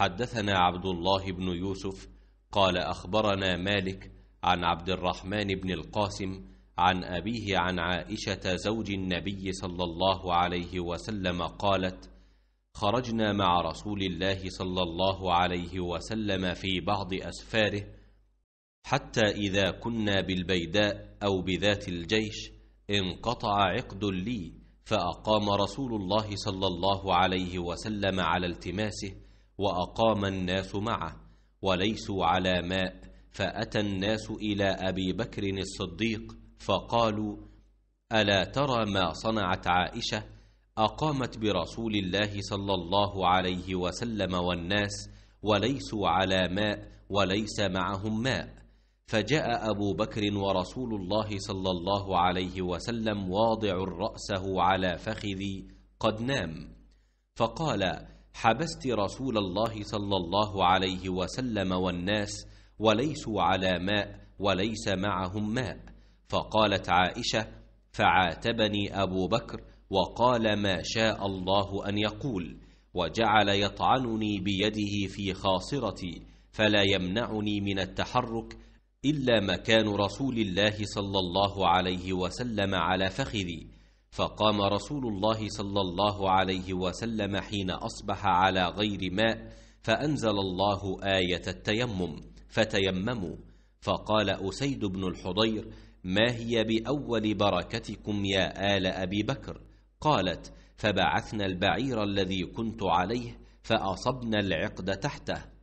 حدثنا عبد الله بن يوسف قال أخبرنا مالك عن عبد الرحمن بن القاسم عن أبيه عن عائشة زوج النبي صلى الله عليه وسلم قالت خرجنا مع رسول الله صلى الله عليه وسلم في بعض أسفاره حتى إذا كنا بالبيداء أو بذات الجيش انقطع عقد لي فأقام رسول الله صلى الله عليه وسلم على التماسه وأقام الناس معه وليسوا على ماء فأتى الناس إلى أبي بكر الصديق فقالوا ألا ترى ما صنعت عائشة أقامت برسول الله صلى الله عليه وسلم والناس وليسوا على ماء وليس معهم ماء فجاء أبو بكر ورسول الله صلى الله عليه وسلم واضع رأسه على فخذي قد نام فقال حبست رسول الله صلى الله عليه وسلم والناس وليسوا على ماء وليس معهم ماء فقالت عائشه فعاتبني ابو بكر وقال ما شاء الله ان يقول وجعل يطعنني بيده في خاصرتي فلا يمنعني من التحرك الا مكان رسول الله صلى الله عليه وسلم على فخذي فقام رسول الله صلى الله عليه وسلم حين أصبح على غير ماء فأنزل الله آية التيمم فتيمموا فقال أسيد بن الحضير ما هي بأول بركتكم يا آل أبي بكر قالت فبعثنا البعير الذي كنت عليه فأصبنا العقد تحته